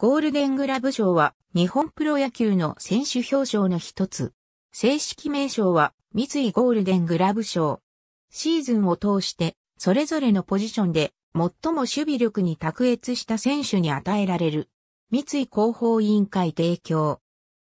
ゴールデングラブ賞は日本プロ野球の選手表彰の一つ。正式名称は三井ゴールデングラブ賞。シーズンを通してそれぞれのポジションで最も守備力に卓越した選手に与えられる。三井広報委員会提供。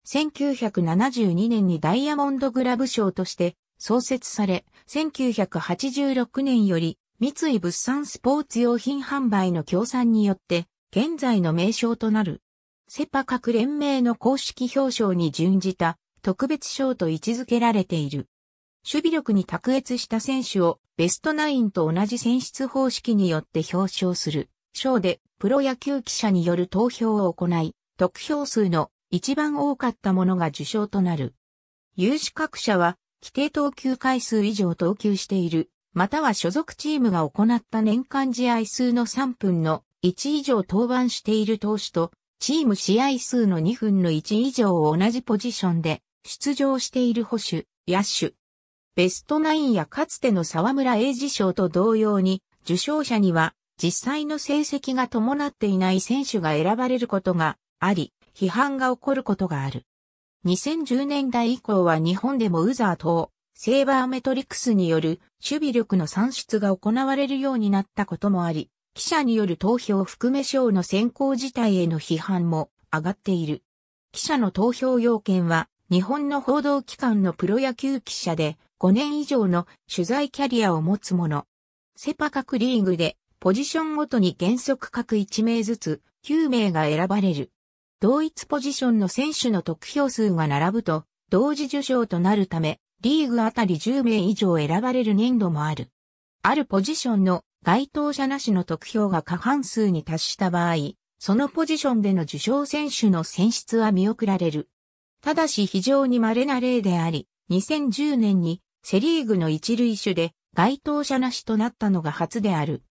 1972年にダイヤモンドグラブ賞として創設され、1986年より三井物産スポーツ用品販売の協賛によって現在の名称となる。セパ各連盟の公式表彰に準じた特別賞と位置づけられている。守備力に卓越した選手をベストナインと同じ選出方式によって表彰する賞でプロ野球記者による投票を行い、得票数の一番多かったものが受賞となる。有資格者は規定投球回数以上投球している、または所属チームが行った年間試合数の3分の1以上登板している投手と、チーム試合数の2分の1以上を同じポジションで出場している捕手、野手。ベストナインやかつての沢村栄治賞と同様に、受賞者には実際の成績が伴っていない選手が選ばれることがあり、批判が起こることがある。2010年代以降は日本でもウザー等、セーバーメトリクスによる守備力の算出が行われるようになったこともあり、記者による投票含め賞の選考自体への批判も上がっている。記者の投票要件は、日本の報道機関のプロ野球記者で5年以上の取材キャリアを持つ者。セパ各リーグでポジションごとに原則各1名ずつ9名が選ばれる。同一ポジションの選手の得票数が並ぶと同時受賞となるためリーグあたり10名以上選ばれる年度もある。あるポジションの該当者なしの得票が過半数に達した場合、そのポジションでの受賞選手の選出は見送られる。ただし非常に稀な例であり、2010年にセリーグの一類種で該当者なしとなったのが初である。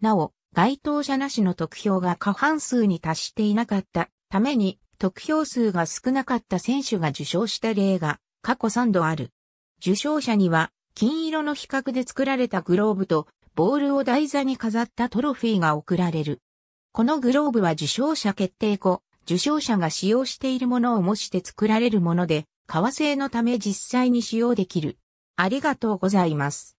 なお、該当者なしの得票が過半数に達していなかったために、得票数が少なかった選手が受賞した例が過去3度ある。受賞者には金色の比較で作られたグローブとボールを台座に飾ったトロフィーが贈られる。このグローブは受賞者決定後、受賞者が使用しているものを模して作られるもので、革製のため実際に使用できる。ありがとうございます。